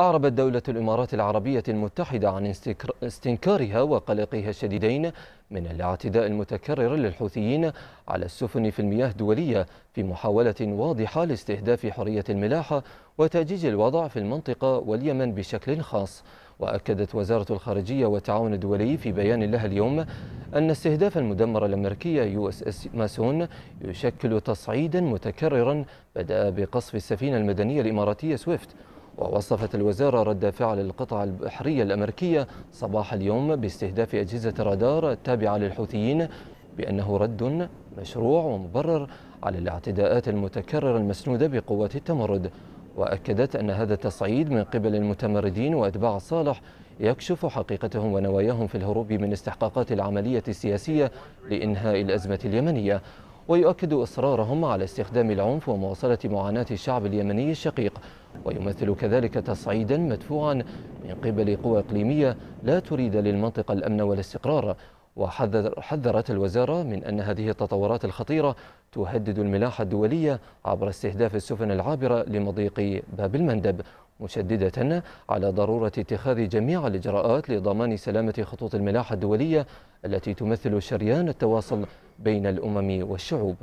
أعربت دولة الإمارات العربية المتحدة عن استنكارها وقلقها الشديدين من الاعتداء المتكرر للحوثيين على السفن في المياه الدولية في محاولة واضحة لاستهداف حرية الملاحة وتأجيج الوضع في المنطقة واليمن بشكل خاص وأكدت وزارة الخارجية والتعاون الدولي في بيان لها اليوم أن استهداف المدمرة الأمريكية يو اس اس ماسون يشكل تصعيدا متكررا بدأ بقصف السفينة المدنية الإماراتية سويفت ووصفت الوزارة رد فعل القطع البحرية الأمريكية صباح اليوم باستهداف أجهزة رادار التابعة للحوثيين بأنه رد مشروع ومبرر على الاعتداءات المتكررة المسنودة بقوات التمرد وأكدت أن هذا التصعيد من قبل المتمردين وأتباع الصالح يكشف حقيقتهم ونواياهم في الهروب من استحقاقات العملية السياسية لإنهاء الأزمة اليمنية ويؤكد إصرارهم على استخدام العنف ومواصلة معاناة الشعب اليمني الشقيق ويمثل كذلك تصعيدا مدفوعا من قبل قوى إقليمية لا تريد للمنطقة الأمن والاستقرار وحذرت الوزارة من أن هذه التطورات الخطيرة تهدد الملاحة الدولية عبر استهداف السفن العابرة لمضيق باب المندب مشددة على ضرورة اتخاذ جميع الإجراءات لضمان سلامة خطوط الملاحة الدولية التي تمثل شريان التواصل بين الأمم والشعوب